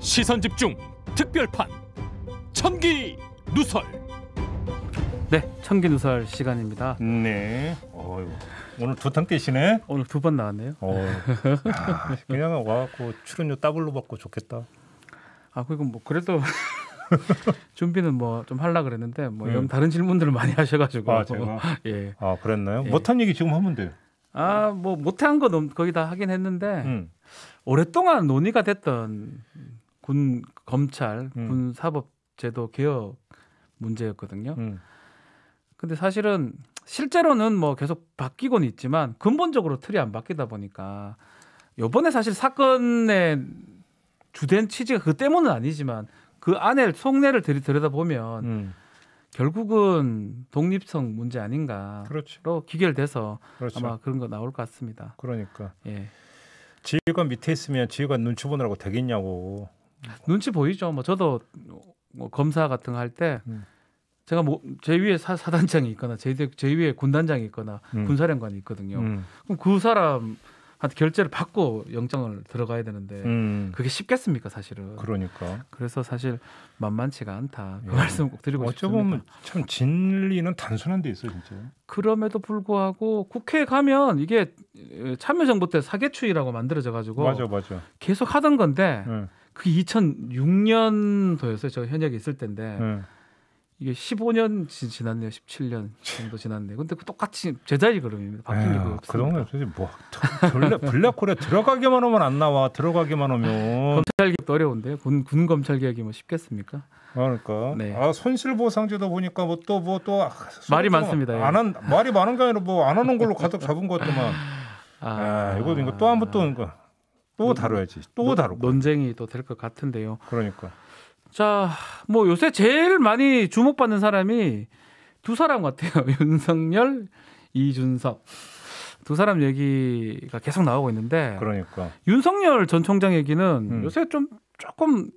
시선 집중 특별판 천기 누설. 네, 천기 누설 시간입니다. 네. 어휴, 오늘 두탕 뛰시네. 오늘 두 번 나왔네요. 어. 야, 아, 그냥 와갖고 출연료 따블로 받고 좋겠다. 아, 그리고 뭐 그래도 준비는 뭐좀 할라 그랬는데 뭐 네. 음. 이런 다른 질문들을 많이 하셔가지고. 아, 제가. 예. 아, 그랬나요? 예. 못한 얘기 지금 하면 돼요. 아, 뭐 못한 거 거의 다 하긴 했는데 음. 오랫동안 논의가 됐던 군 검찰, 음. 군 사법 제도 개혁 문제였거든요. 음. 근데 사실은 실제로는 뭐 계속 바뀌곤 있지만 근본적으로 틀이 안 바뀌다 보니까 요번에 사실 사건의 주된 취지가 그 때문은 아니지만 그 안에 속내를 들이 들여다보면 음. 결국은 독립성 문제 아닌가로 그렇죠. 기결돼서 그렇죠. 아마 그런 거 나올 것 같습니다. 그러니까. 예. 지휘관 밑에 있으면 지휘관 눈치 보느라고 되겠냐고. 눈치 보이죠. 뭐 저도 뭐 검사 같은 거 할때 음. 제가 뭐 제 위에 사, 단장이 있거나 제, 제 위에 군단장이 있거나 음. 군사령관이 있거든요. 음. 그럼 그 사람 한테 결제를 받고 영장을 들어가야 되는데 음. 그게 쉽겠습니까 사실은 그러니까 그래서 사실 만만치가 않다 그 예. 말씀 꼭 드리고 어쩌보면 참 진리는 단순한 데 있어 진짜 그럼에도 불구하고 국회에 가면 이게 참여정부 때사계추이라고 만들어져 가지고 맞아 맞아 계속 하던 건데 예. 그 2006년도였어요. 저 현역에 있을 때인데 네. 이게 15년 지, 지 났네요 17년 정도 지났네요. 근데 그 똑같이 제자리 그음입니다 바뀐 게없 그동안 도대체 뭐 원래 블랙홀에 들어가기만 하면 안 나와. 들어가기만 하면 검찰 개혁도 어려운데 군, 군 검찰 개혁이 뭐 쉽겠습니까? 그러니까 네. 아 손실 보상제도 보니까 뭐 또 뭐또 뭐 아, 말이 많습니다. 예. 안한 말이 많은 게 아니라 뭐안 하는 걸로 가득 잡은 것같더만 아, 아, 이거 이거 또 한 번 또또 다뤄야지. 또 다루. 논쟁이 또 될 것 같은데요. 그러니까. 자, 뭐 요새 제일 많이 주목받는 사람이 두 사람 같아요. 윤석열, 이준석. 두 사람 얘기가 계속 나오고 있는데. 그러니까. 윤석열 전 총장 얘기는 음. 요새 좀 조금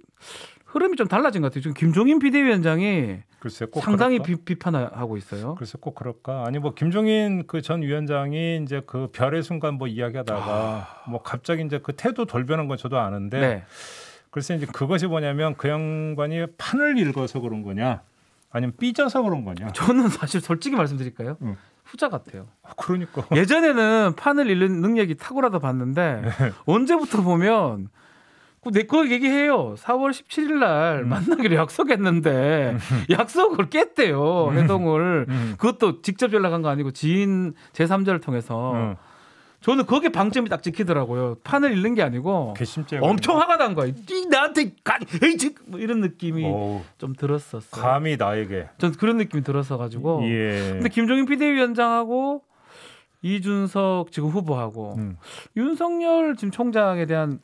흐름이 좀 달라진 것 같아요. 지금 김종인 비대위원장이 글쎄 꼭 상당히 그 비, 판하고 있어요. 글쎄 꼭 그럴까? 아니 뭐 김종인 그전 위원장이 이제 그 별의 순간 뭐 이야기하다가 아... 뭐 갑자기 이제 그 태도 돌변한 건 저도 아는데 네. 글쎄 이제 그것이 뭐냐면 그 양반이 판을 읽어서 그런 거냐 아니면 삐져서 그런 거냐? 저는 사실 솔직히 말씀드릴까요? 응. 후자 같아요. 아, 그러니까 예전에는 판을 읽는 능력이 탁월하다 봤는데 네. 언제부터 보면 내거 그, 네, 얘기해요. 4월 17일 날 음. 만나기로 약속했는데 음. 약속을 깼대요. 해동을 음. 음. 그것도 직접 연락한 거 아니고 지인 제3자를 통해서 음. 저는 거기에 방점이 딱 찍히더라고요. 판을 잃는 게 아니고 엄청 화가 난 거야. 이 나한테 가, 감히 뭐 이런 느낌이 오좀 들었었어요. 감히 나에게. 전 그런 느낌이 들었어 가지고. 예. 근데 김종인 비대위원장하고 이준석 지금 후보하고 음. 윤석열 지금 총장에 대한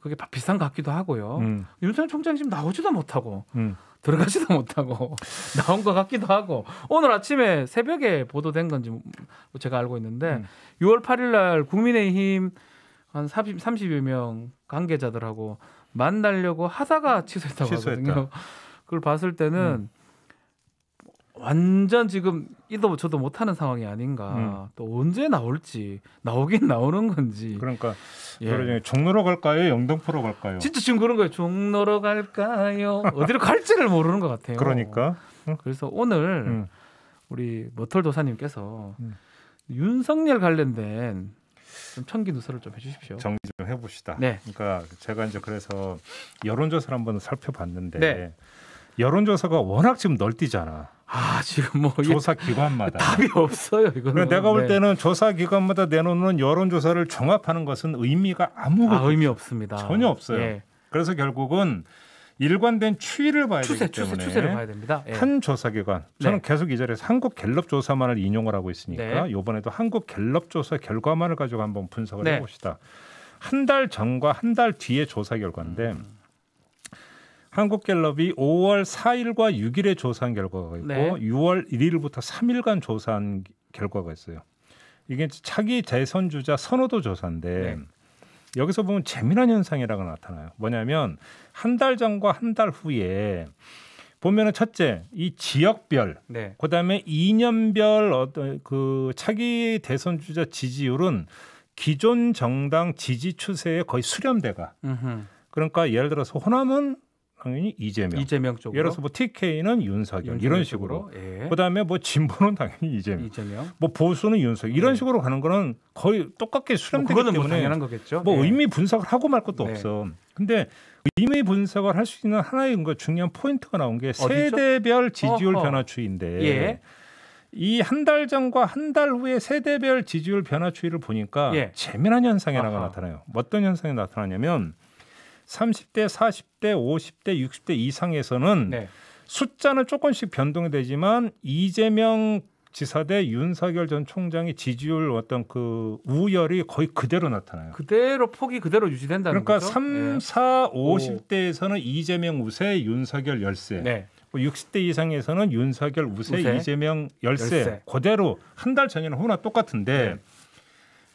그게 비싼 것 같기도 하고요. 음. 윤석열 총장이 지금 나오지도 못하고 음. 들어가지도 못하고 나온 것 같기도 하고 오늘 아침에 새벽에 보도된 건지 제가 알고 있는데 음. 6월 8일 날 국민의힘 한 30, 30여 명 관계자들하고 만나려고 하다가 취소했다고 취소했다. 하거든요. 그걸 봤을 때는 음. 완전 지금 이도 저도 못하는 상황이 아닌가. 음. 또 언제 나올지 나오긴 나오는 건지. 그러니까 예. 종로로 갈까요? 영등포로 갈까요? 진짜 지금 그런 거예요. 종로로 갈까요? 어디로 갈지를 모르는 것 같아요. 그러니까. 응? 그래서 오늘 응. 우리 머털 도사님께서 응. 윤석열 관련된 좀청기 누설을 좀 해주십시오. 정리 좀 해봅시다. 네. 그러니까 제가 이제 그래서 여론조사를 한번 살펴봤는데 네. 여론조사가 워낙 지금 널뛰잖아. 아 지금 뭐 조사 기관마다 답이 없어요 이거 그러니까 내가 볼 네. 때는 네. 조사 기관마다 내놓는 여론 조사를 종합하는 것은 의미가 아무것도 아, 의미 없습니다. 전혀 없어요. 예. 그래서 결국은 일관된 추이를 봐야 추세, 되기 때문에 추세, 를 봐야 됩니다. 예. 한 조사기관 저는 네. 계속 이 자리에서 한국 갤럽 조사만을 인용을 하고 있으니까 네. 이번에도 한국 갤럽 조사 결과만을 가지고 한번 분석을 네. 해봅시다. 한 달 전과 한 달 뒤의 조사 결과인데. 음. 한국갤럽이 5월 4일과 6일에 조사한 결과가 있고 네. 6월 1일부터 3일간 조사한 결과가 있어요. 이게 차기 대선 주자 선호도 조사인데 네. 여기서 보면 재미난 현상이라고 나타나요. 뭐냐면 한 달 전과 한 달 후에 보면은 첫째 이 지역별, 네. 그다음에 2년별 어떤 그 차기 대선 주자 지지율은 기존 정당 지지 추세에 거의 수렴돼가. 그러니까 예를 들어서 호남은 당연히 이재명. 이재명 쪽으로. 예를 들어서 뭐 TK는 윤석열, 이런 식으로. 예. 그다음에 뭐 진보는 당연히 이재명. 이재명. 뭐 보수는 윤석열. 이런 예. 식으로 가는 거는 거의 똑같게 수렴되기 뭐, 뭐 때문에 뭐 당연한 거겠죠. 뭐 예. 의미 분석을 하고 말 것도 네. 없어. 근데 의미 분석을 할 수 있는 하나의 그 중요한 포인트가 나온 게 어디죠? 세대별 지지율 변화 추인데 예. 이한 달 전과 한 달 후에 세대별 지지율 변화 추이를 보니까 예. 재미난 현상이 하나 가 나타나요. 어떤 현상이 나타나냐면 30대, 40대, 50대, 60대 이상에서는 네. 숫자는 조금씩 변동이 되지만 이재명 지사 대 윤석열 전 총장의 지지율 어떤 그 우열이 거의 그대로 나타나요. 그대로 폭이 그대로 유지된다는 그러니까 거죠. 그러니까 3, 예. 네. 4, 50대에서는 이재명 우세, 윤석열 열세. 네. 60대 뭐 이상에서는 윤석열 우세, 우세? 이재명 열세. 열세. 그대로 한 달 전에는 호나 똑같은데 네.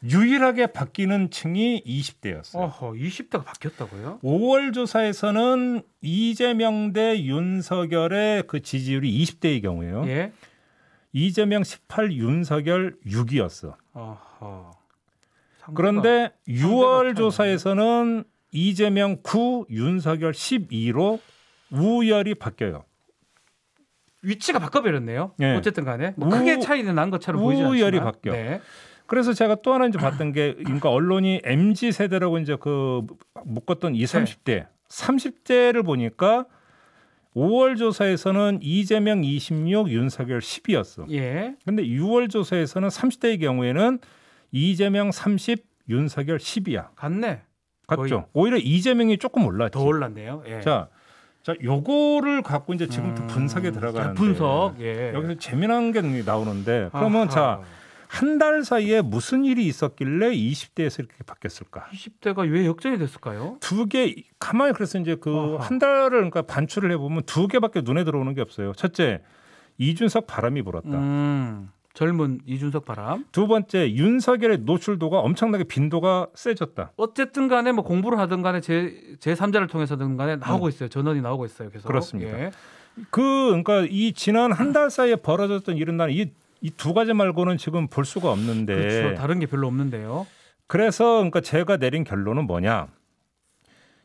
유일하게 바뀌는 층이 20대였어요. 어허, 20대가 바뀌었다고요? 5월 조사에서는 이재명 대 윤석열의 그 지지율이 20대의 경우에요. 예? 이재명 18, 윤석열 6이었어. 어허, 상대가, 그런데 6월 조사에서는 이재명 9, 윤석열 12로 우열이 바뀌어요. 위치가 바꿔버렸네요. 네. 어쨌든 간에 뭐 크게 차이는 난 것처럼 보이지 않지만 우열이 바뀌어. 네. 그래서 제가 또 하나 이제 봤던 게 그러니까 언론이 MZ 세대라고 이제 그 묶었던 이3 0대3 0 대를 보니까 5월 조사에서는 이재명 26, 윤석열 10이었어. 예. 근데 6월 조사에서는 30대의 경우에는 이재명 30, 윤석열 10이야. 같네. 같죠. 오히려 이재명이 조금 올랐지. 더 올랐네요. 예. 자, 자, 요거를 갖고 이제 지금부터 음... 분석에 들어가는데 분석. 예. 여기서 재미난 게 나오는데 그러면 아하. 자. 한달 사이에 무슨 일이 있었길래 20대에서 이렇게 바뀌었을까? 20대가 왜 역전이 됐을까요? 두 개 가만히 그래서 이제 그 한 달을 그러니까 반출을 해보면 두 개밖에 눈에 들어오는 게 없어요. 첫째 이준석 바람이 불었다. 음, 젊은 이준석 바람. 두 번째 윤석열의 노출도가 엄청나게 빈도가 세졌다. 어쨌든 간에 뭐 공부를 하든 간에 제 제 3자를 통해서든 간에 나오고 음. 있어요. 전원이 나오고 있어요. 계속. 그렇습니다. 예. 그 그러니까 이 지난 한 달 사이에 벌어졌던 일은 나는 이 이두 가지 말고는 지금 볼 수가 없는데 그렇죠. 다른 게 별로 없는데요. 그래서 그러니까 제가 내린 결론은 뭐냐?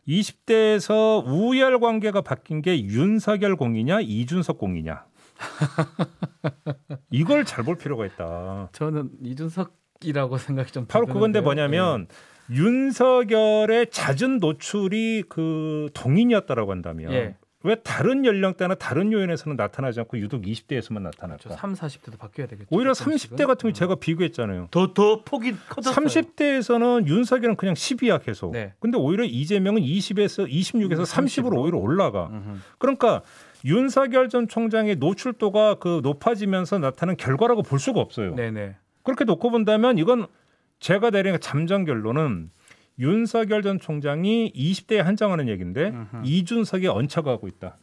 20대에서 우열 관계가 바뀐 게 윤석열 공이냐 이준석 공이냐? 이걸 잘 볼 필요가 있다. 저는 이준석이라고 생각이 좀 바로 그건데 뭐냐면 예. 윤석열의 잦은 노출이 그 동인이었다라고 한다면 예. 왜 다른 연령대나 다른 요인에서는 나타나지 않고 유독 20대에서만 나타났죠? 그렇죠. 3, 40대도 바뀌어야 되겠죠. 오히려 30대 같은 경우 음. 제가 비교했잖아요. 더더 폭이 커졌어요. 30대에서는 윤석열은 그냥 10이야 계속. 네. 근데 오히려 이재명은 20에서 26에서 30. 30으로 오히려 올라가. 음흠. 그러니까 윤석열 전 총장의 노출도가 그 높아지면서 나타난 결과라고 볼 수가 없어요. 네네. 그렇게 놓고 본다면 이건 제가 내리는 잠정 결론은 윤석열 전 총장이 20대에 한정하는 얘기인데 으흠. 이준석에 얹혀가고 있다.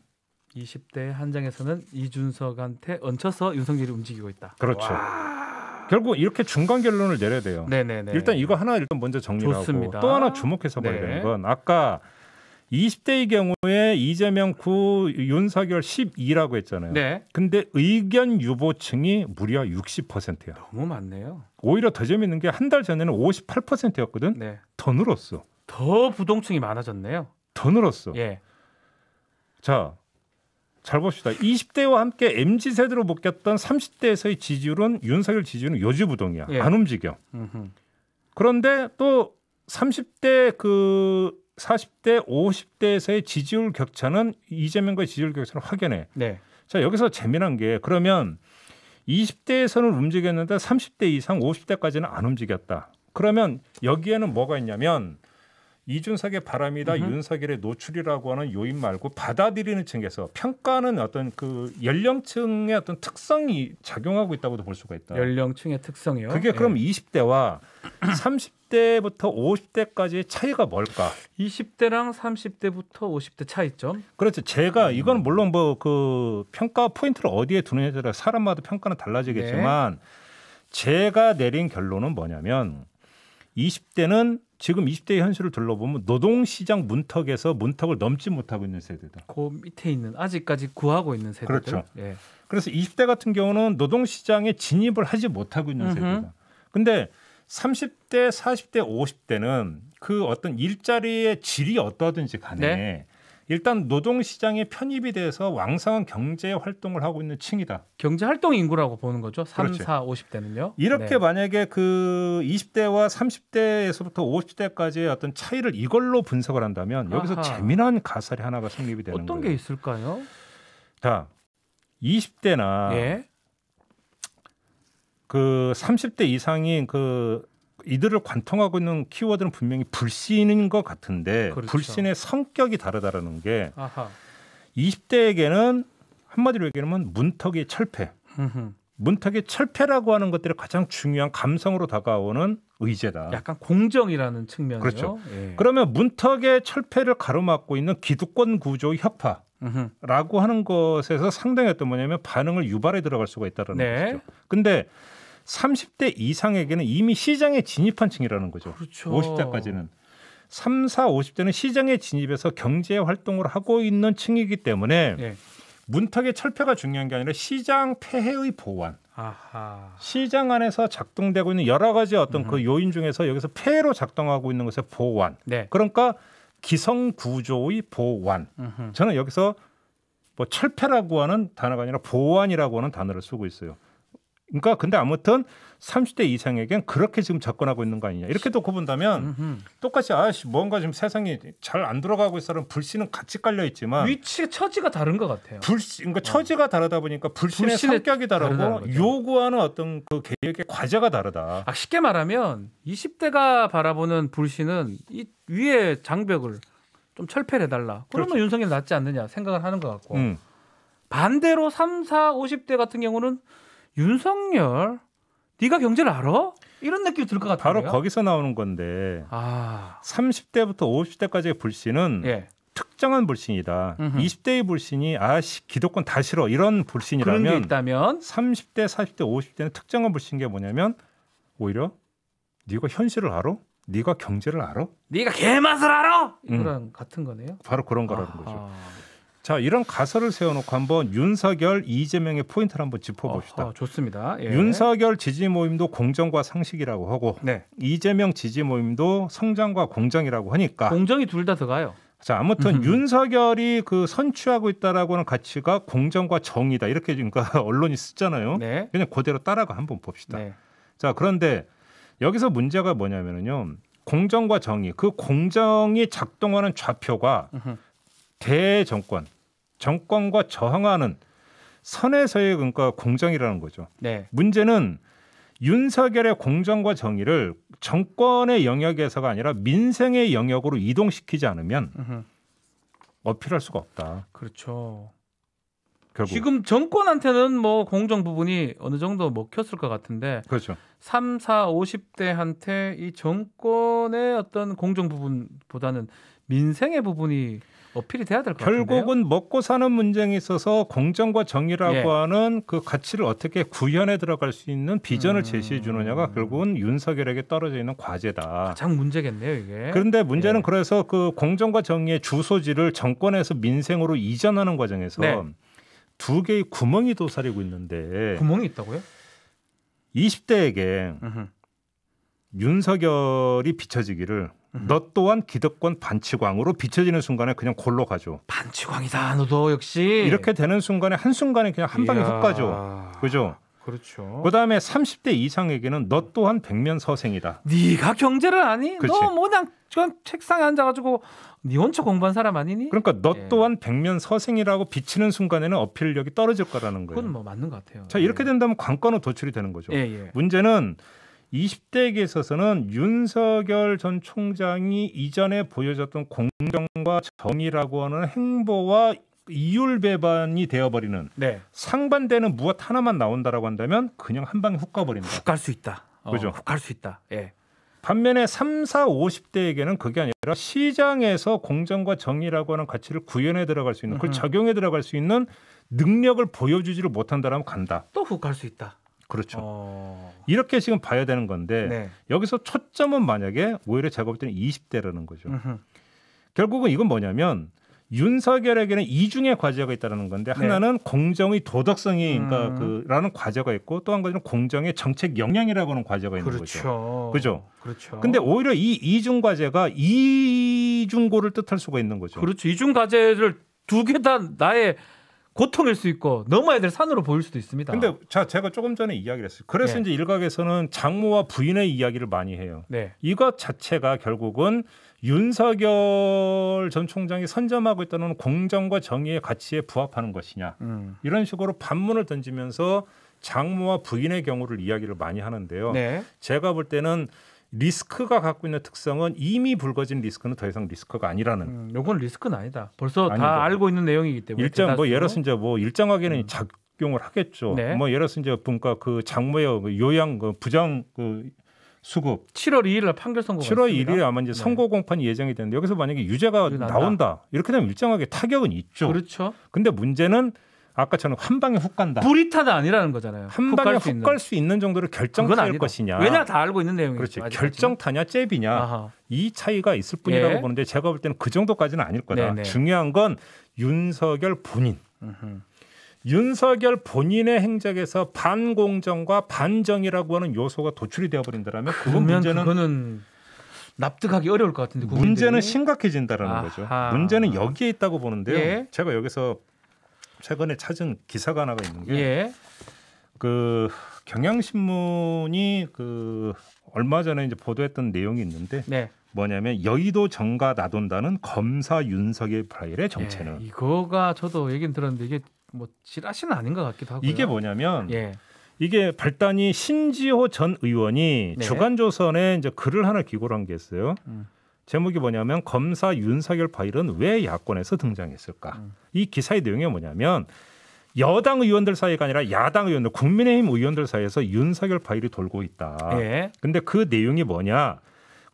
20대 한장에서는 이준석한테 얹혀서 윤석열이 움직이고 있다. 그렇죠. 와. 결국 이렇게 중간 결론을 내려야 돼요. 네네네. 네, 네, 일단 네. 이거 하나 일단 먼저 정리하고 또 하나 주목해서 봐야 네. 되는 건 아까 20대의 경우에 이재명 9, 윤석열 12라고 했잖아요. 네. 근데 의견 유보층이 무려 60%야. 너무 많네요. 오히려 더 재밌는 게 한 달 전에는 58%였거든. 네. 더 늘었어. 더 부동층이 많아졌네요. 더 늘었어. 예. 자, 잘 봅시다. 20대와 함께 mz 세대로 묶였던 30대에서의 지지율은 윤석열 지지율은 요지부동이야. 예. 안 움직여. 음흠. 그런데 또 30대 그 40대 50대에서의 지지율 격차는 이재명과의 지지율 격차를확인해 네. 자 여기서 재미난 게 그러면 20대에서는 움직였는데 30대 이상 50대까지는 안 움직였다. 그러면 여기에는 뭐가 있냐면 이준석의 바람이다 으 윤석열의 노출이라고 하는 요인 말고 받아들이는 측에서 평가는 어떤 그 연령층의 어떤 특성이 작용하고 있다고도 볼 수가 있다. 연령층의 특성이요. 그게 그럼 예. 20대와 30대부터 50대까지의 차이가 뭘까? 20대랑 30대부터 50대 차이점. 그렇죠. 제가 음. 이건 물론 뭐 그 평가 포인트를 어디에 두느냐에 따라 사람마다 평가는 달라지겠지만 네. 제가 내린 결론은 뭐냐면 20대는 지금 20대의 현실을 둘러보면 노동시장 문턱에서 문턱을 넘지 못하고 있는 세대다. 그 밑에 있는 아직까지 구하고 있는 세대들. 그렇죠. 예. 그래서 20대 같은 경우는 노동시장에 진입을 하지 못하고 있는 음흠. 세대다. 근데 30대, 40대, 50대는 그 어떤 일자리의 질이 어떠하든지 간에 네. 일단 노동 시장에 편입이 돼서 왕성한 경제 활동을 하고 있는 층이다. 경제 활동 인구라고 보는 거죠. 3, 그렇지. 4, 50대는요. 이렇게 네. 만약에 그 20대와 30대에서부터 50대까지의 어떤 차이를 이걸로 분석을 한다면 여기서 재미난 가설이 하나가 성립이 되는 어떤 거예요. 어떤 게 있을까요? 자, 20대나 예. 그 30대 이상인그 이들을 관통하고 있는 키워드는 분명히 불신인 것 같은데 그렇죠. 불신의 성격이 다르다라는 게 아하. 20대에게는 한마디로 얘기하면 문턱의 철폐. 문턱의 철폐라고 하는 것들이 가장 중요한 감성으로 다가오는 의제다. 약간 공정이라는 측면이요. 그렇죠. 예. 그러면 문턱의 철폐를 가로막고 있는 기득권 구조의 협파. 라고 하는 것에서 상당했던 뭐냐면 반응을 유발해 들어갈 수가 있다는 네. 것이죠. 근데 30대 이상에게는 이미 시장에 진입한 층이라는 거죠. 그렇죠. 50대까지는. 3, 4, 50대는 시장에 진입해서 경제 활동을 하고 있는 층이기 때문에 네. 문턱의 철폐가 중요한 게 아니라 시장 폐해의 보완. 아하. 시장 안에서 작동되고 있는 여러 가지 어떤 그 음. 그 요인 중에서 여기서 폐해로 작동하고 있는 것의 보완. 네. 그러니까 기성 구조의 보완. 음흠. 저는 여기서 뭐 철폐라고 하는 단어가 아니라 보완이라고 하는 단어를 쓰고 있어요. 그러니까 근데 아무튼 30대 이상에겐 그렇게 지금 접근하고 있는 거 아니냐 이렇게 놓고 본다면 음흠. 똑같이 아씨 뭔가 지금 세상이 잘안 돌아가고 있어는 라 불씨는 같이 깔려 있지만 위치 처지가 다른 것 같아요. 불씨 그러니까 어. 처지가 다르다 보니까 불신의, 불신의 성격이 다르고 요구하는 어떤 그 계획의 과제가 다르다. 아, 쉽게 말하면 20대가 바라보는 불씨는 이 위에 장벽을 좀 철폐해 달라. 그러면 그렇죠. 윤석열 낫지 않느냐 생각을 하는 것 같고 음. 반대로 3, 4, 50대 같은 경우는 윤석열 네가 경제를 알아? 이런 느낌이 들 것 같아요. 바로 거기서 나오는 건데 아. 30대부터 50대까지의 불신은 예. 특정한 불신이다. 음흠. 20대의 불신이 아 기독권 다 싫어 이런 불신이라면 그런 게 있다면 30대, 40대, 50대는 특정한 불신인 게 뭐냐면 오히려 네가 현실을 알아? 네가 경제를 알아? 네가 개맛을 알아? 음. 그런 같은 거네요. 바로 그런 거라는 아하. 거죠. 자 이런 가설을 세워놓고 한번 윤석열 이재명의 포인트를 한번 짚어봅시다. 어 좋습니다. 예. 윤석열 지지 모임도 공정과 상식이라고 하고 네. 이재명 지지 모임도 성장과 공정이라고 하니까 공정이 둘 다 들어가요. 자 아무튼 윤석열이 그 선취하고 있다라고 하는 가치가 공정과 정의다 이렇게 그러니까 언론이 쓰잖아요. 네. 그냥 그대로 따라가 한번 봅시다. 네. 자 그런데 여기서 문제가 뭐냐면요. 공정과 정의 그 공정이 작동하는 좌표가 음흠. 대정권, 정권과 저항하는 선에서의 그러니까 공정이라는 거죠. 네. 문제는 윤석열의 공정과 정의를 정권의 영역에서가 아니라 민생의 영역으로 이동시키지 않으면 으흠. 어필할 수가 없다. 그렇죠. 결국. 지금 정권한테는 뭐 공정 부분이 어느 정도 먹혔을 것 같은데 그렇죠. 3, 4, 50대한테 이 정권의 어떤 공정 부분보다는 민생의 부분이 어필이 돼야 될것 같아요. 결국은 먹고 사는 문제에 있어서 공정과 정의라고 예. 하는 그 가치를 어떻게 구현해 들어갈 수 있는 비전을 음. 제시해 주느냐가 결국은 윤석열에게 떨어져 있는 과제다. 가장 문제겠네요, 이게. 그런데 문제는 예. 그래서 그 공정과 정의의 주소지를 정권에서 민생으로 이전하는 과정에서 네. 두 개의 구멍이 도사리고 있는데 구멍이 있다고요? 20대에게 으흠. 윤석열이 비춰지기를 너 또한 기득권 반치광으로 비춰지는 순간에 그냥 골로 가죠. 반치광이다 너도 역시 이렇게 되는 순간에 한 순간에 그냥 한 방에 훅 가죠. 그죠? 그렇죠. 그다음에 30대 이상에게는 너 또한 백면서생이다. 네가 경제를 아니? 그치. 너 뭐냥 전 책상에 앉아가지고 네 혼자 공부한 사람 아니니? 그러니까 너 예. 또한 백면서생이라고 비치는 순간에는 어필력이 떨어질 거라는 거예요. 그건 뭐 맞는 것 같아요. 자 이렇게 예. 된다면 관건은 도출이 되는 거죠. 예, 예. 문제는 20대에게 있어서는 윤석열 전 총장이 이전에 보여줬던 공정과 정의라고 하는 행보와 이율 배반이 되어버리는 네. 상반되는 무엇 하나만 나온다라고 한다면 그냥 한 방에 훅 가버립니다. 훅 갈 수 있다. 어, 그죠? 훅 갈 수 있다. 예. 반면에 3, 4, 50대에게는 그게 아니라 시장에서 공정과 정의라고 하는 가치를 구현해 들어갈 수 있는 그걸 적용해 들어갈 수 있는 능력을 보여주지를 못한다면 간다. 또 훅 갈 수 있다. 그렇죠. 어... 이렇게 지금 봐야 되는 건데 네. 여기서 초점은 만약에 오히려 제가 볼 때는 20대라는 거죠. 으흠. 결국은 이건 뭐냐면 윤석열에게는 이중의 과제가 있다는 건데 네. 하나는 공정의 도덕성이 음. 그러니까 음. 그라는 과제가 있고 또 한 가지는 공정의 정책 영향이라고 하는 과제가 있는 그렇죠. 거죠. 그죠? 그렇죠. 근데 오히려 이 이중 과제가 이중고를 뜻할 수가 있는 거죠. 그렇죠. 이중 과제를 두 개 다 나의 고통일 수 있고 넘어야 될 산으로 보일 수도 있습니다. 근데 자 제가 조금 전에 이야기를 했어요. 그래서 네. 이제 일각에서는 장모와 부인의 이야기를 많이 해요. 네. 이것 자체가 결국은 윤석열 전 총장이 선점하고 있다는 공정과 정의의 가치에 부합하는 것이냐 음. 이런 식으로 반문을 던지면서 장모와 부인의 경우를 이야기를 많이 하는데요. 네. 제가 볼 때는 리스크가 갖고 있는 특성은 이미 불거진 리스크는 더 이상 리스크가 아니라는. 음, 요건 리스크는 아니다. 벌써 아니다. 다 알고 있는 내용이기 때문에. 일정 대다수로. 뭐 예를 들어서 이제 뭐 일정하게는 음. 작용을 하겠죠. 네. 뭐 예를 들어서 이제 분과 그 장모의 그 요양 그 부장 그 수급. 7월 2일날 판결 선고. 7월 1일에 아마 이제 네. 선고 네. 공판이 예정이 되는데 여기서 만약에 유죄가 나온다. 이렇게 되면 일정하게 타격은 있죠. 그렇죠. 근데 문제는 아까처럼 한 방에 훅 간다. 불이 타다 아니라는 거잖아요. 한 방에 훅 갈 수 있는. 정도로 결정타일 것이냐. 왜냐 다 알고 있는 내용이죠. 그렇지. 결정타냐 잽이냐 이 차이가 있을 뿐이라고 예. 보는데 제가 볼 때는 그 정도까지는 아닐 거다. 네네. 네. 중요한 건 윤석열 본인. 으흠. 윤석열 본인의 행적에서 반공정과 반정이라고 하는 요소가 도출이 되어버린다면 그건 문제는 그거는 납득하기 어려울 것 같은데 국민들이. 문제는 심각해진다라는 아하. 거죠. 문제는 여기에 있다고 보는데요. 예. 제가 여기서 최근에 찾은 기사가 하나가 있는 게 예. 그 경향신문이 그 얼마 전에 이제 보도했던 내용이 있는데 네. 뭐냐면 여의도 정가 나돈다는 검사 윤석열 파일의 정체는 예, 이거가 저도 얘기는 들었는데 이게 뭐 지라시는 아닌 것 같기도 하고 이게 뭐냐면 예. 이게 발단이 신지호 전 의원이 네. 주간조선에 이제 글을 하나 기고를 한 게 있어요. 음. 제목이 뭐냐면 검사 윤석열 파일은 왜 야권에서 등장했을까? 음. 이 기사의 내용이 뭐냐면 여당 의원들 사이가 아니라 야당 의원들, 국민의힘 의원들 사이에서 윤석열 파일이 돌고 있다. 예. 근데 그 내용이 뭐냐?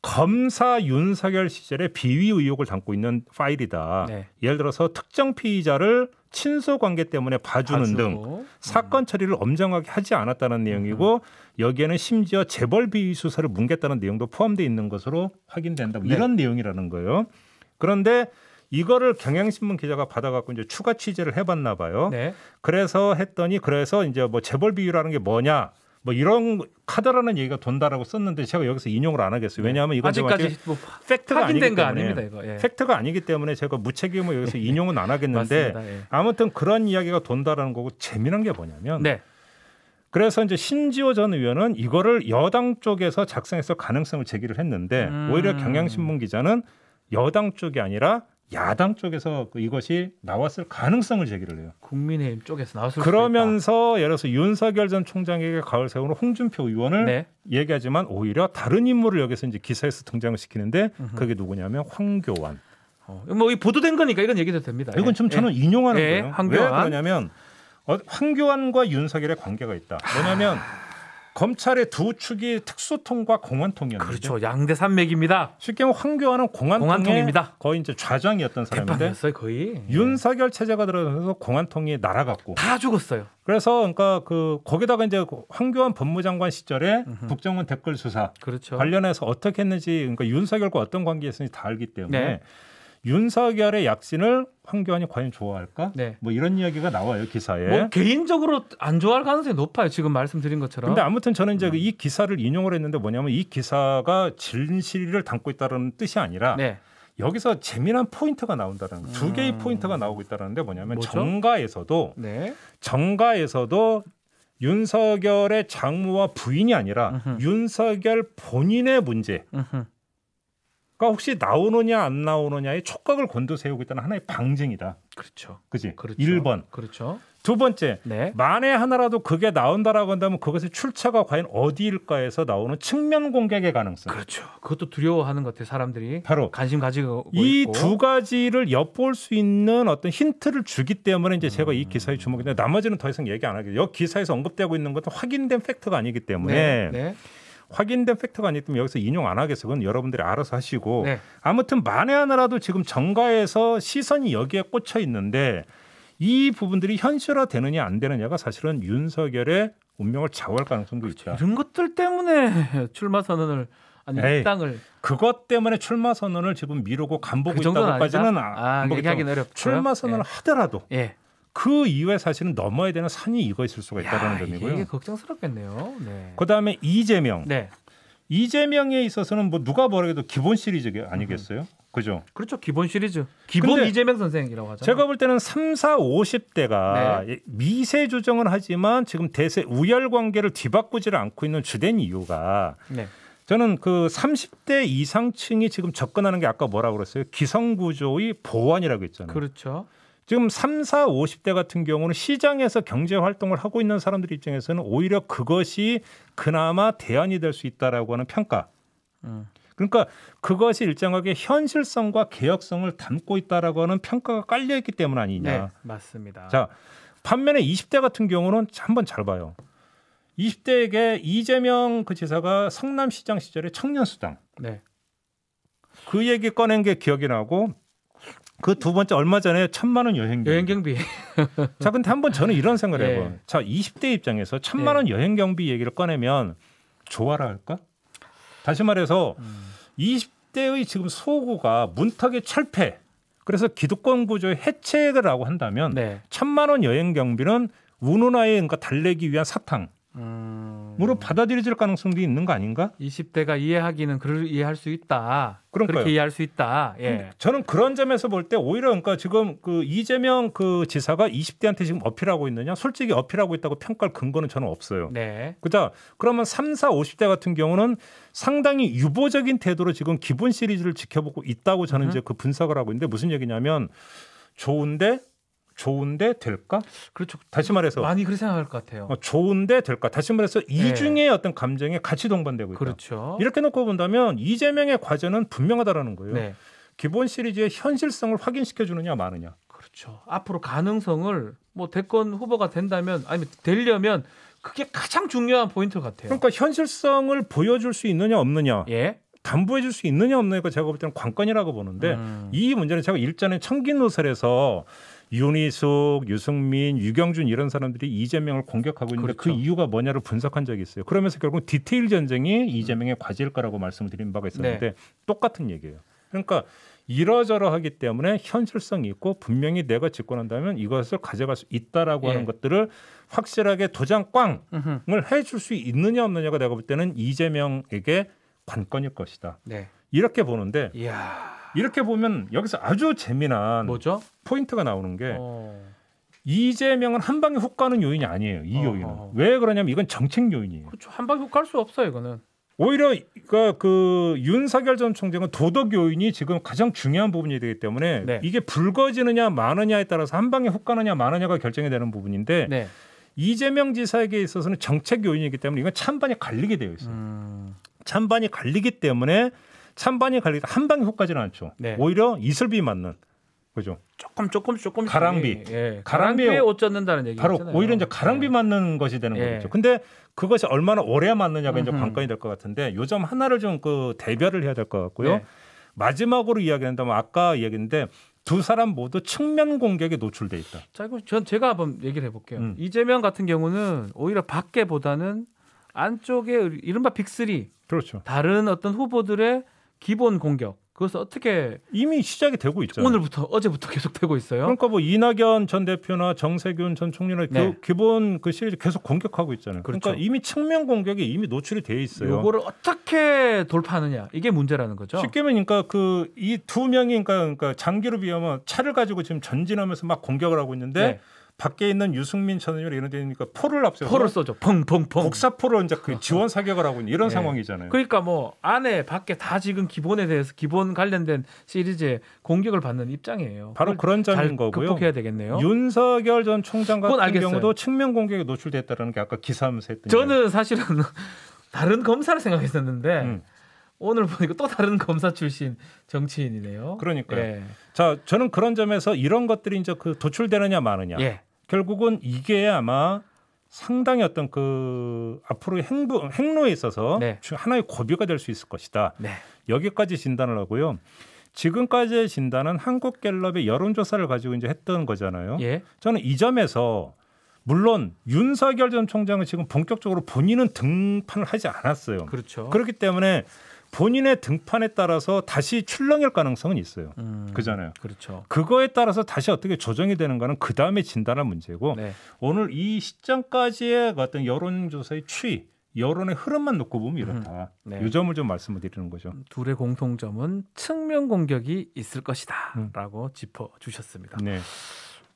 검사 윤석열 시절에 비위 의혹을 담고 있는 파일이다. 네. 예를 들어서 특정 피의자를 친소 관계 때문에 봐주는 봐주고. 등 사건 음. 처리를 엄정하게 하지 않았다는 내용이고 음. 여기에는 심지어 재벌 비위 수사를 뭉갰다는 내용도 포함되어 있는 것으로 확인된다. 뭐 네. 이런 네. 내용이라는 거예요. 그런데 이거를 경향신문 기자가 받아갖고 이제 추가 취재를 해봤나 봐요. 네. 그래서 했더니 그래서 이제 뭐 재벌 비위라는게 뭐냐. 뭐 이런 카드라는 얘기가 돈다라고 썼는데 제가 여기서 인용을 안 하겠어요. 네. 왜냐하면 이건 아직까지 뭐 팩트가 아니기 때 아닙니다, 이거. 예. 팩트가 아니기 때문에 제가 무책임으로 여기서 인용은 안 하겠는데 예. 아무튼 그런 이야기가 돈다라는 거고 재미난 게 뭐냐면 네. 그래서 이제 신지호 전 의원은 이거를 여당 쪽에서 작성해서 가능성을 제기를 했는데 음. 오히려 경향신문 기자는 여당 쪽이 아니라 야당 쪽에서 그 이것이 나왔을 가능성을 제기를 해요. 국민의힘 쪽에서 나왔을 그러면서 예를 들어서 윤석열 전 총장에게 가을 세우는 홍준표 의원을 네. 얘기하지만 오히려 다른 인물을 여기서 이제 기사에서 등장을 시키는데 음흠. 그게 누구냐면 황교안. 어, 뭐 보도된 거니까 이건 얘기도 됩니다. 이건 좀 예. 저는 예. 인용하는 예. 거예요. 황교안. 왜 그러냐면 어, 황교안과 윤석열의 관계가 있다. 왜냐하면 검찰의 두 축이 특수통과 공안통이었는데 그렇죠. 양대 산맥입니다. 쉽게 말하면 황교안은 공안통입니다 거의 이제 좌장이었던 사람인데 거의. 예. 윤석열 체제가 들어서서 공안통이 날아갔고 다 죽었어요. 그래서 그러니까 그 거기다가 이제 황교안 법무장관 시절에 으흠. 국정원 댓글 수사 그렇죠. 관련해서 어떻게 했는지 그러니까 윤석열과 어떤 관계였는지 다 알기 때문에 네. 윤석열의 약신을 황교안이 과연 좋아할까? 네. 뭐 이런 이야기가 나와요 기사에. 뭐 개인적으로 안 좋아할 가능성이 높아요. 지금 말씀드린 것처럼. 근데 아무튼 저는 이제 음. 이 기사를 인용을 했는데 뭐냐면 이 기사가 진실을 담고 있다는 뜻이 아니라 네. 여기서 재미난 포인트가 나온다는 음. 두 개의 음. 포인트가 나오고 있다는데 뭐냐면 뭐죠? 정가에서도 네. 정가에서도 윤석열의 장모와 부인이 아니라 으흠. 윤석열 본인의 문제. 으흠. 그러니까 혹시 나오느냐 안 나오느냐의 촉각을 곤두세우고 있다는 하나의 방증이다. 그렇죠. 그지. 그렇죠. 1번. 그렇죠. 두 번째, 네. 만에 하나라도 그게 나온다라고 한다면 그것의 출처가 과연 어디일까에서 나오는 측면 공격의 가능성. 그렇죠. 그것도 두려워하는 것 같아요. 사람들이 바로 관심 가지고 이 두 가지를 엿볼 수 있는 어떤 힌트를 주기 때문에 이제 제가 음. 이 기사에 주목했는데 나머지는 더 이상 얘기 안 하게. 여 기사에서 언급되고 있는 것도 확인된 팩트가 아니기 때문에. 네. 네. 확인된 팩트가 아니기 때문에 여기서 인용 안 하겠어. 그건 여러분들이 알아서 하시고 네. 아무튼 만에 하나라도 지금 정가에서 시선이 여기에 꽂혀 있는데 이 부분들이 현실화 되느냐 안 되느냐가 사실은 윤석열의 운명을 좌우할 가능성도 있죠. 이런 것들 때문에 출마 선언을 아니 에이, 땅을 그것 때문에 출마 선언을 지금 미루고 그 간보고 그 있다고까지는 아, 아, 안 보기 때문 어렵죠. 출마 선언을 예. 하더라도 예. 그 이후에 사실은 넘어야 되는 산이 이거 있을 수가 있다는 점이고요. 이게 걱정스럽겠네요. 네. 그다음에 이재명. 네. 이재명에 있어서는 뭐 누가 뭐래도 기본 시리즈 아니겠어요? 음. 그죠? 그렇죠. 기본 시리즈. 기본 이재명 선생이라고 하죠. 제가 볼 때는 3, 4, 50대가 네. 미세 조정을 하지만 지금 대세 우열 관계를 뒤바꾸지를 않고 있는 주된 이유가 네. 저는 그 30대 이상층이 지금 접근하는 게 아까 뭐라고 그랬어요? 기성구조의 보완이라고 했잖아요. 그렇죠. 지금 3, 4, 50대 같은 경우는 시장에서 경제 활동을 하고 있는 사람들 입장에서는 오히려 그것이 그나마 대안이 될 수 있다라고 하는 평가. 그러니까 그것이 일정하게 현실성과 개혁성을 담고 있다라고 하는 평가가 깔려 있기 때문 아니냐. 네, 맞습니다. 자, 반면에 20대 같은 경우는 한번 잘 봐요. 20대에게 이재명 그 지사가 성남시장 시절에 청년수당. 네. 그 얘기 꺼낸 게 기억이 나고 그두 번째 얼마 전에 천만 원 여행 여행 경비. 자, 근데 한 번 저는 이런 생각을 해봐. 네. 자, 20대 입장에서 천만 원 네. 여행 경비 얘기를 꺼내면 좋아라 할까? 다시 말해서 음. 20대의 지금 소구가 문턱의 철폐. 그래서 기득권 구조의 해체라고 한다면 네. 천만 원 여행 경비는 운운화에 그러니까 달래기 위한 사탕. 음... 무로 받아들여질 가능성도 있는 거 아닌가? 20대가 이해하기는 그럴 이해할 수 있다. 그런가요? 그렇게 이해할 수 있다. 예. 저는 그런 점에서 볼 때 오히려 그러니까 지금 그 이재명 그 지사가 20대한테 지금 어필하고 있느냐? 솔직히 어필하고 있다고 평가할 근거는 저는 없어요. 네. 그죠 그러면 3, 4, 50대 같은 경우는 상당히 유보적인 태도로 지금 기본 시리즈를 지켜보고 있다고 저는 음. 이제 그 분석을 하고 있는데 무슨 얘기냐면 좋은데 좋은데 될까? 그렇죠. 다시 말해서 많이 그렇게 생각할 것 같아요. 어, 좋은데 될까? 다시 말해서 이중의 네. 어떤 감정에 같이 동반되고 있다. 그렇죠. 이렇게 놓고 본다면 이재명의 과제는 분명하다라는 거예요. 네. 기본 시리즈의 현실성을 확인시켜 주느냐 마느냐. 그렇죠. 앞으로 가능성을 뭐 대권 후보가 된다면 아니면 되려면 그게 가장 중요한 포인트 같아요. 그러니까 현실성을 보여줄 수 있느냐 없느냐. 예. 담보해줄 수 있느냐 없느냐가 제가 볼 때는 관건이라고 보는데 음. 이 문제는 제가 일전에 청기 노설에서 윤희숙, 유승민, 유경준 이런 사람들이 이재명을 공격하고 있는데 그 그렇죠. 그 이유가 뭐냐를 분석한 적이 있어요. 그러면서 결국 디테일 전쟁이 이재명의 음. 과제일 거라고 말씀을 드린 바가 있었는데 네. 똑같은 얘기예요. 그러니까 이러저러하기 때문에 현실성이 있고 분명히 내가 집권한다면 이것을 가져갈 수 있다라고 예. 하는 것들을 확실하게 도장 꽝을 해줄 수 있느냐 없느냐가 내가 볼 때는 이재명에게 관건일 것이다. 네. 이렇게 보는데 이야. 이렇게 보면 여기서 아주 재미난 뭐죠? 포인트가 나오는 게 어. 이재명은 한 방에 훅 가는 요인이 아니에요. 이 요인은 어왜 그러냐면 이건 정책 요인이에요. 그렇죠. 한 방에 훅갈수 없어요. 이거는. 오히려 그러니까 그 윤석열 전 총장은 도덕 요인이 지금 가장 중요한 부분이 되기 때문에 네. 이게 불거지느냐 마느냐에 따라서 한 방에 훅 가느냐 마느냐가 결정이 되는 부분인데 네. 이재명 지사에게 있어서는 정책 요인이기 때문에 이건 찬반이 갈리게 되어 있어요. 음. 찬반이 갈리기 때문에 찬반이 갈리다 한방 에 효과지는 않죠. 네. 오히려 이슬비 맞는 그죠. 조금 조금 조금 가랑비. 예. 예. 가랑비에 옷 젖는다는 얘기 바로 오히려 이제 예. 가랑비 예. 맞는 것이 되는 예. 거죠. 근데 그것이 얼마나 오래 맞느냐가 음흠. 이제 관건이 될 것 같은데 요점 하나를 좀 그 대별을 해야 될 것 같고요. 네. 마지막으로 이야기한다면 아까 이야기인데 두 사람 모두 측면 공격에 노출돼 있다. 자, 그럼 전 제가 한번 얘기를 해볼게요. 음. 이재명 같은 경우는 오히려 밖에보다는 안쪽에 이른바 빅3 그렇죠. 다른 어떤 후보들의 기본 공격 그것을 어떻게 이미 시작이 되고 있죠. 오늘부터 어제부터 계속되고 있어요. 그러니까 뭐 이낙연 전 대표나 정세균 전 총리나 그 네. 그 기본 그 시리즈 계속 공격하고 있잖아요. 그러니까 그렇죠. 그러니까 이미 측면 공격이 이미 노출이 돼 있어요. 이거를 어떻게 돌파하느냐 이게 문제라는 거죠. 쉽게 말하니까그 이두 그러니까 명이 니까 그러니까, 그러니까 장기로 비하면 차를 가지고 지금 전진하면서 막 공격을 하고 있는데 네. 밖에 있는 유승민 전 의원 이런 데니까 포를 앞세워서 포를 쏘죠. 펑펑펑. 복사포로 이제 그 지원 사격을 하고 있는 이런 네. 상황이잖아요. 그러니까 뭐 안에 밖에 다 지금 기본에 대해서 기본 관련된 시리즈에 공격을 받는 입장이에요. 바로 그런 점인 거고요. 극복해야 되겠네요. 윤석열 전 총장 같은 알겠어요. 경우도 측면 공격에 노출됐다는 게 아까 기사하면서 했던 저는 사실은 다른 검사를 생각했었는데 음. 오늘 보니까 또 다른 검사 출신 정치인이네요. 그러니까요. 예. 자, 저는 그런 점에서 이런 것들이 이제 그 도출되느냐 마느냐. 예. 결국은 이게 아마 상당히 어떤 그앞으로행보 행로에 있어서 네. 하나의 고비가 될 수 있을 것이다. 네. 여기까지 진단을 하고요. 지금까지의 진단은 한국갤럽의 여론조사를 가지고 이제 했던 거잖아요. 예. 저는 이 점에서 물론 윤석열 전 총장은 지금 본격적으로 본인은 등판을 하지 않았어요. 그렇죠. 그렇기 때문에 본인의 등판에 따라서 다시 출렁일 가능성은 있어요. 음, 그잖아요. 그렇죠. 그거에 따라서 다시 어떻게 조정이 되는가는 그 다음에 진단할 문제고 네. 오늘 이 시점까지의 그 어떤 여론조사의 추이 여론의 흐름만 놓고 보면 음, 이렇다. 음, 네. 이 점을 좀 말씀을 드리는 거죠. 둘의 공통점은 측면 공격이 있을 것이다라고 음. 짚어 주셨습니다. 네.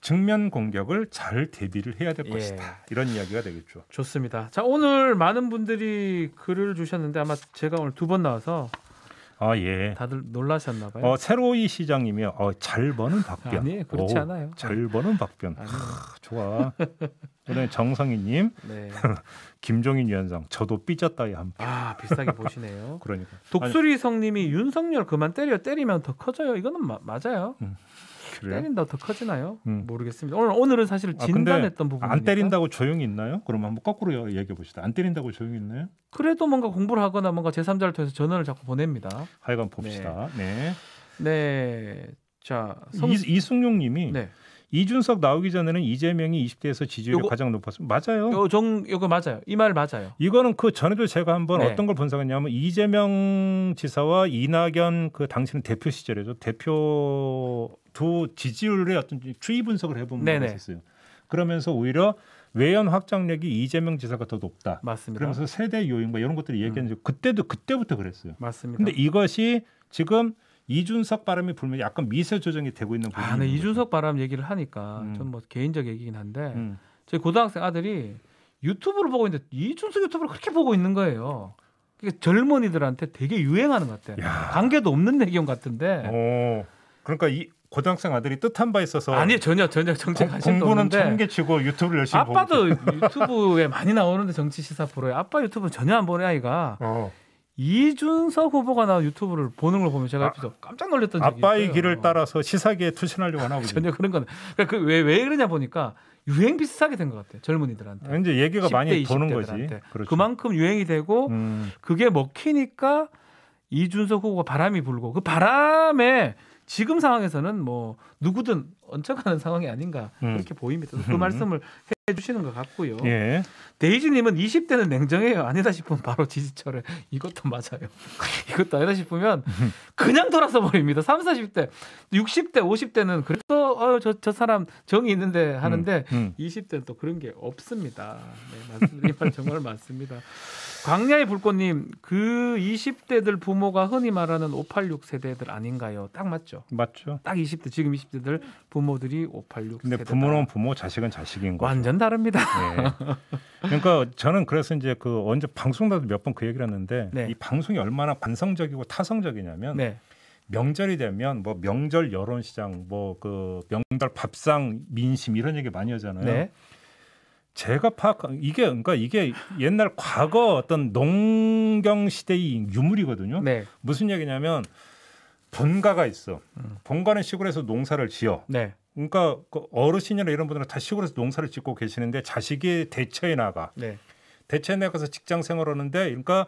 측면 공격을 잘 대비를 해야 될 예. 것이다. 이런 이야기가 되겠죠. 좋습니다. 자 오늘 많은 분들이 글을 주셨는데 아마 제가 오늘 두 번 나와서 아 예. 다들 놀라셨나 봐요. 어, 새로이 시장이 어, 잘 버는 박변. 아니 그렇지 오, 않아요. 잘 버는 박변. 크, 좋아. 그다음 정성희님, 네. 김종인 위원장, 저도 삐졌다에 한 표. 아비슷게 보시네요. 그러니까. 독수리성님이 윤석열 그만 때려 때리면 더 커져요. 이거는 마, 맞아요. 음. 그래요? 때린다 더 커지나요? 음. 모르겠습니다. 오늘 오늘은 사실 아, 진단했던 아, 부분 이안 때린다고 조용히 있나요? 그럼 한번 거꾸로 얘기해 봅시다. 안 때린다고 조용히 있나요? 그래도 뭔가 공부를 하거나 뭔가 제3자를 통해서 전화를 자꾸 보냅니다. 하여간 봅시다. 네. 네. 네. 자, 성... 이, 이승용님이 네. 이준석 나오기 전에는 이재명이 20대에서 지지율이 요거, 가장 높았습니다 맞아요. 요정 요거 맞아요. 이 말 맞아요. 이거는 그 전에도 제가 한번 네. 어떤 걸 분석했냐면 이재명 지사와 이낙연 그 당시는 대표 시절이죠. 대표 두 지지율의 어떤 추이 분석을 해보면 네네. 있어요. 그러면서 오히려 외연 확장력이 이재명 지사가 더 높다. 맞습니다. 그러면서 세대 요인과 뭐 이런 것들을 음. 얘기했는데 음. 그때도 그때부터 그랬어요. 맞습니다. 근데 이것이 지금 이준석 바람이 불면 약간 미세 조정이 되고 있는 부분이 아, 네. 이준석 바람 얘기를 하니까 음. 좀뭐 개인적 얘기긴 한데 음. 저희 고등학생 아들이 유튜브를 보고 있는데 이준석 유튜브를 그렇게 보고 있는 거예요. 그니까 젊은이들한테 되게 유행하는 것 같아. 요 관계도 없는 내경 같은데. 오, 어. 그러니까 이 고등학생 아들이 뜻한 바 있어서 아니 전혀 전혀 정치 관심 공부는 없개치고 유튜브를 열심히 아빠도 유튜브에 많이 나오는데 정치 시사 프로에 아빠 유튜브 전혀 안 보는 아이가 어. 이준석 후보가 나온 유튜브를 보는 걸 보면 제가 아, 깜짝 놀랐던 아빠의 있어요. 길을 따라서 시사계에 투신하려고 하나 보죠. 전혀 그런 건 그러니까 그왜왜 그러냐 보니까 유행 비슷하게 된 것 같아요. 젊은이들한테. 아, 이제 얘기가 많이 도는 거지. 그렇죠. 그만큼 유행이 되고 음. 그게 먹히니까 이준석 후보가 바람이 불고 그 바람에 지금 상황에서는 뭐 누구든 얹혀가는 상황이 아닌가 음. 그렇게 보입니다. 그 말씀을 해주시는 것 같고요. 예. 데이지님은 20대는 냉정해요. 아니다 싶으면 바로 지지철에 이것도 맞아요. 이것도 아니다 싶으면 그냥 돌아서 버립니다. 3, 40대, 60대, 50대는 그래도 어, 저, 저 사람 정이 있는데 하는데 음, 음. 20대는 또 그런 게 없습니다. 네, 맞습니다. 정말 맞습니다. 광야의 불꽃님 그 20대들 부모가 흔히 말하는 586 세대들 아닌가요? 딱 맞죠. 맞죠. 딱 20대 지금 20대들 부모들이 586 세대다. 부모는 부모, 자식은 자식인 거죠. 완전 다릅니다. 네. 그러니까 저는 그래서 이제 그 언제 방송도 몇 번 그 얘기를 했는데 네. 이 방송이 얼마나 관성적이고 타성적이냐면 네. 명절이 되면 뭐 명절 여론시장 뭐그 명절 밥상 민심 이런 얘기 많이 하잖아요. 네. 제가 파악한 이게 그러니까 이게 옛날 과거 어떤 농경 시대의 유물이거든요. 네. 무슨 얘기냐면 본가가 있어. 음. 본가는 시골에서 농사를 지어. 네. 그러니까 그 어르신이나 이런 분들은 다 시골에서 농사를 짓고 계시는데 자식이 대처에 나가. 네. 대처에 나가서 직장 생활하는데 그러니까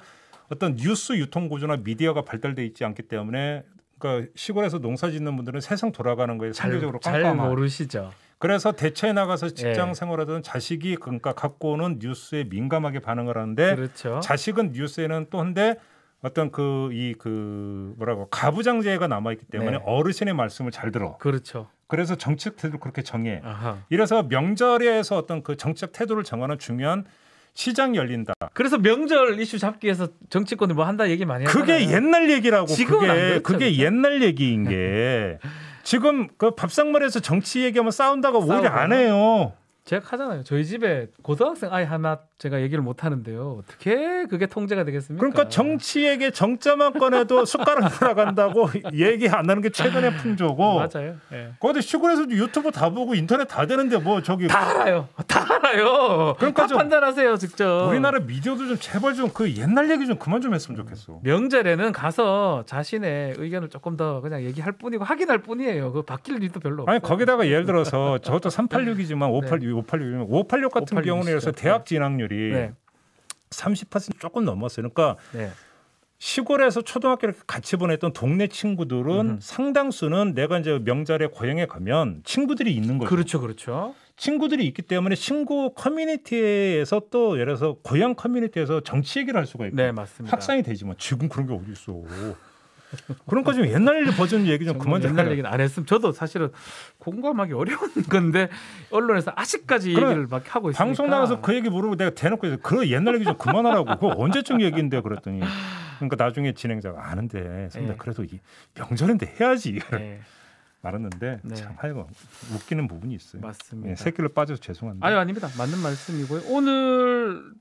어떤 뉴스 유통 구조나 미디어가 발달돼 있지 않기 때문에 그러니까 시골에서 농사 짓는 분들은 세상 돌아가는 거에 상대적으로 잘, 깜깜한. 잘 모르시죠. 그래서 대처에 나가서 직장 예. 생활하던 자식이 그러니까 갖고 오는 뉴스에 민감하게 반응을 하는데 그렇죠. 자식은 뉴스에는 또 한데 어떤 그 이그 그 뭐라고 가부장제가 남아 있기 때문에 네. 어르신의 말씀을 잘 들어. 그렇죠. 그래서 정책 태도를 그렇게 정해. 아하. 이래서 명절에서 어떤 그 정책 태도를 정하는 중요한 시장 열린다. 그래서 명절 이슈 잡기 위해서 정치권이 뭐 한다 얘기 많이 하잖아요. 그게 옛날 얘기라고. 지금은 그게 그렇죠, 그게 그렇죠? 옛날 얘기인 게 지금 그 밥상머리에서 정치 얘기하면 싸운다고 오히려 안 해요. 제가 하잖아요. 저희 집에 고등학생 아이 하나 제가 얘기를 못 하는데요. 어떻게 그게 통제가 되겠습니까? 그러니까 정치에게 정자만 꺼내도 숟가락 돌아간다고 얘기 안 하는 게 최근의 아, 풍조고. 맞아요. 예. 그기다 시골에서도 유튜브 다 보고 인터넷 다 되는데 뭐 저기 다 알아요. 다 알아요. 그러니까 좀 판단하세요 직접. 우리나라 미디어도 좀 제발 좀그 옛날 얘기 좀 그만 좀 했으면 좋겠어. 명절에는 가서 자신의 의견을 조금 더 그냥 얘기할 뿐이고 확인할 뿐이에요. 그 바뀔 일도 별로. 없고. 아니 거기다가 예를 들어서 저것도 386이지만 586 586이면 586 같은 586 경우는 대학 네. 진학률이 네. 30% 조금 넘었어요. 그러니까 네. 시골에서 초등학교를 같이 보냈던 동네 친구들은 음흠. 상당수는 내가 이제 명절에 고향에 가면 친구들이 있는 거죠. 그렇죠, 그렇죠. 친구들이 있기 때문에 친구 커뮤니티에서 또 예를 들어서 고향 커뮤니티에서 정치 얘기를 할 수가 있고 네, 맞습니다. 확산이 되지만 뭐. 지금 그런 게 어디 있어. 그러니까 좀 옛날 버전 얘기 좀 그만 좀 옛날 얘기는 안 했음. 저도 사실은 공감하기 어려운 건데 언론에서 아직까지 얘기를 막 하고 있으니 방송 나가서 그 얘기 물으면 내가 대놓고 그 옛날 얘기 좀 그만하라고. 그 언제쯤 얘기인데 그랬더니 그러니까 나중에 진행자가 아는데 선배 예. 그래도 이 명절인데 해야지. 예. 말았는데 네. 참 하여간 웃기는 부분이 있어요. 맞습니다. 예, 새끼로 빠져서 죄송한데. 아유 아닙니다. 맞는 말씀이고요. 오늘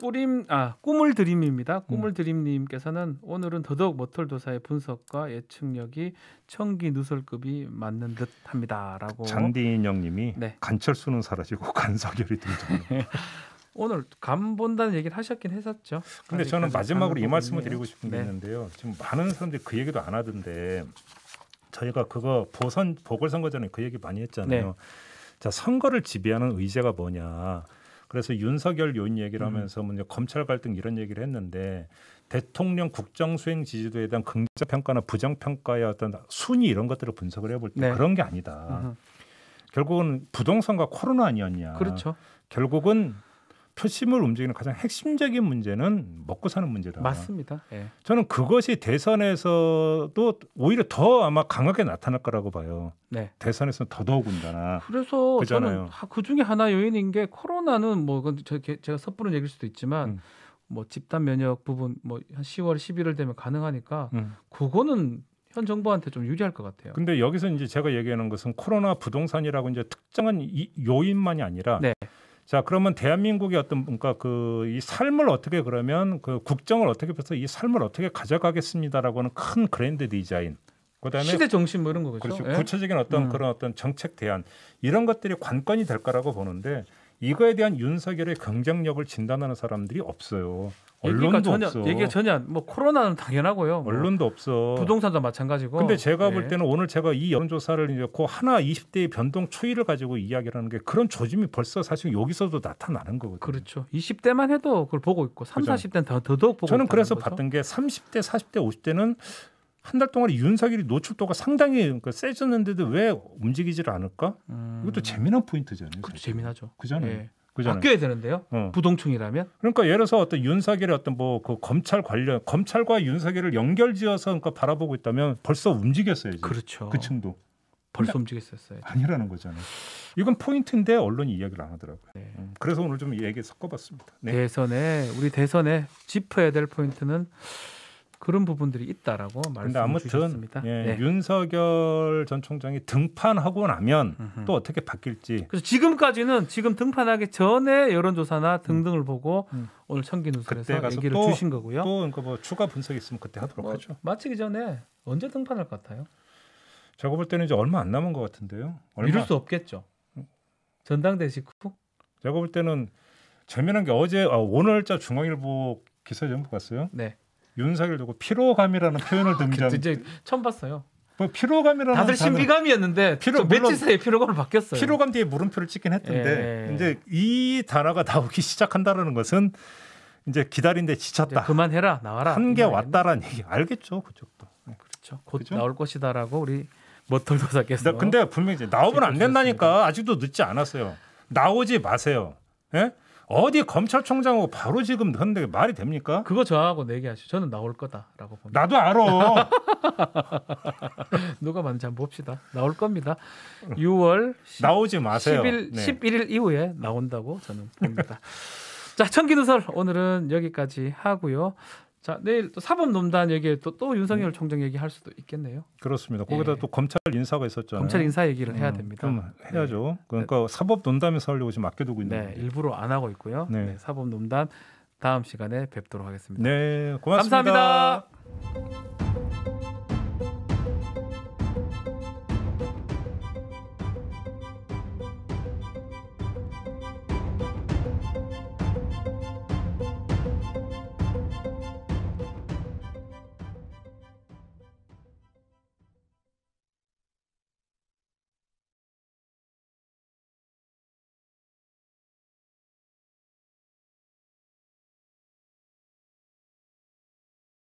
꾸림 아 꿈을 드림입니다. 꿈을 음. 드림님께서는 오늘은 더더욱 머털도사의 분석과 예측력이 청기 누설급이 맞는 듯합니다라고 잔디인형님이 네. 간철수는 사라지고 간사결이 등장. 오늘 간 본다는 얘기를 하셨긴 했었죠. 근데 저는 마지막으로 이 말씀을 드리고 싶은 게 네. 있는데요. 지금 많은 사람들이 그 얘기도 안 하던데 저희가 그거 보선 보궐선거 전에 그 얘기 많이 했잖아요. 네. 자 선거를 지배하는 의제가 뭐냐. 그래서 윤석열 요인 얘기를 음. 하면서 음. 검찰 갈등 이런 얘기를 했는데 대통령 국정 수행 지지도에 대한 긍정 평가나 부정 평가의 어떤 순위 이런 것들을 분석을 해볼 때 네. 그런 게 아니다. 으 결국은 부동산과 코로나 아니었냐. 그렇죠. 결국은 표심을 움직이는 가장 핵심적인 문제는 먹고 사는 문제다. 맞습니다. 예. 저는 그것이 대선에서도 오히려 더 아마 강하게 나타날 거라고 봐요. 네. 대선에서는 더더욱 온다나. 그래서 그잖아요. 저는 그 중에 하나 요인인 게 코로나는 뭐그 제가 섣부른 얘기일 수도 있지만 음. 뭐 집단 면역 부분 뭐한 10월 11월 되면 가능하니까 음. 그거는 현 정부한테 좀 유리할 것 같아요. 근데 여기서 이제 제가 얘기하는 것은 코로나 부동산이라고 이제 특정한 이, 요인만이 아니라 네. 자 그러면 대한민국의 어떤 그러니까 그이 삶을 어떻게 그러면 그 국정을 어떻게 펴서 이 삶을 어떻게 가져가겠습니다라고 하는 큰 그랜드 디자인 그다음에 시대 정신 뭐 이런 거죠 그렇죠. 예? 구체적인 어떤 음. 그런 어떤 정책 대안 이런 것들이 관건이 될 거라고 보는데 이거에 대한 윤석열의 경쟁력을 진단하는 사람들이 없어요. 얘기가 전혀 없어. 얘기가 전혀 뭐 코로나는 당연하고요. 뭐 언론도 없어. 부동산도 마찬가지고. 근데 제가 볼 예. 때는 오늘 제가 이 여론조사를 이제 그 하나 20대의 변동 초이를 가지고 이야기하는 게 그런 조짐이 벌써 사실 여기서도 나타나는 거거든요. 그렇죠. 20대만 해도 그걸 보고 있고 3, 그죠. 40대는 더 더더욱 보고 저는 그래서 거죠? 봤던 게 30대, 40대, 50대는 한 달 동안 윤석열이 노출도가 상당히 그러니까 세졌는데도 왜움직이지를 않을까? 음... 이것도 재미난 포인트잖아요. 그 재미나죠. 그잖아요. 예. 그잖아요. 바뀌어야 되는데요. 어. 부동층이라면. 그러니까 예를 들어서 어떤 윤석열의 어떤 뭐그 검찰 관련 검찰과 윤석열을 연결지어서 그러니까 바라보고 있다면 벌써 움직였어요 그렇죠. 그 층도. 벌써 움직였었어요. 아니라는 거잖아요. 이건 포인트인데 언론이 이야기를 안 하더라고요. 네. 음, 그래서 오늘 좀 얘기 섞어봤습니다. 네. 대선에 우리 대선에 짚어야 될 포인트는 그런 부분들이 있다라고 말씀을 주셨습니다. 예, 네. 윤석열 전 총장이 등판하고 나면 으흠. 또 어떻게 바뀔지. 그래서 지금까지는 지금 등판하기 전에 여론조사나 등등을 음. 보고 음. 음. 오늘 청기누설에서 얘기를 또, 주신 거고요. 또 그러니까 뭐 추가 분석 이 있으면 그때 하도록 뭐, 하죠. 마치기 전에 언제 등판할 것 같아요? 제가 볼 때는 이제 얼마 안 남은 것 같은데요. 얼마? 미룰 수 없겠죠. 전당대 식후? 제가 볼 때는 재미난 게 어제 아, 오늘자 중앙일보 기사 전부 봤어요. 네. 윤석열 두고 피로감이라는 표현을 아, 등장. 이제 처음 봤어요. 뭐 피로감이라는 다들 신비감이었는데 피로 며칠 사이에 피로감으로 바뀌었어요. 피로감 뒤에 물음표를 찍긴 했던데 예. 이제 이 단어가 나오기 시작한다라는 것은 이제 기다린데 지쳤다. 그만해라 나와라. 한계 왔다라는 얘기 알겠죠 그쪽도. 네. 그렇죠. 곧 그죠? 나올 것이다라고 우리 머털도사께서. 근데 분명히 나오면 안 된다니까 아직도 늦지 않았어요. 나오지 마세요. 예? 어디 검찰총장하고 바로 지금 현데 말이 됩니까? 그거 저하고 내기하시죠. 저는 나올 거다라고 봅니다. 나도 알아. 누가 맞는지 한번 봅시다. 나올 겁니다. 6월 10, 나오지 마세요. 1 0 네. 11일 이후에 나온다고 저는 봅니다. 자, 청기누설 오늘은 여기까지 하고요. 자 내일 또 사법농단 얘기에 또, 또 윤석열 네. 총장 얘기할 수도 있겠네요. 그렇습니다. 거기다 예. 또 검찰 인사가 있었잖아요. 검찰 인사 얘기를 해야 음, 됩니다. 음, 해야죠. 네. 그러니까 네. 사법농단에서 하려고 지금 아껴두고 있는. 네, 일부러 안 하고 있고요. 네, 네 사법농단 다음 시간에 뵙도록 하겠습니다. 네, 고맙습니다. 감사합니다.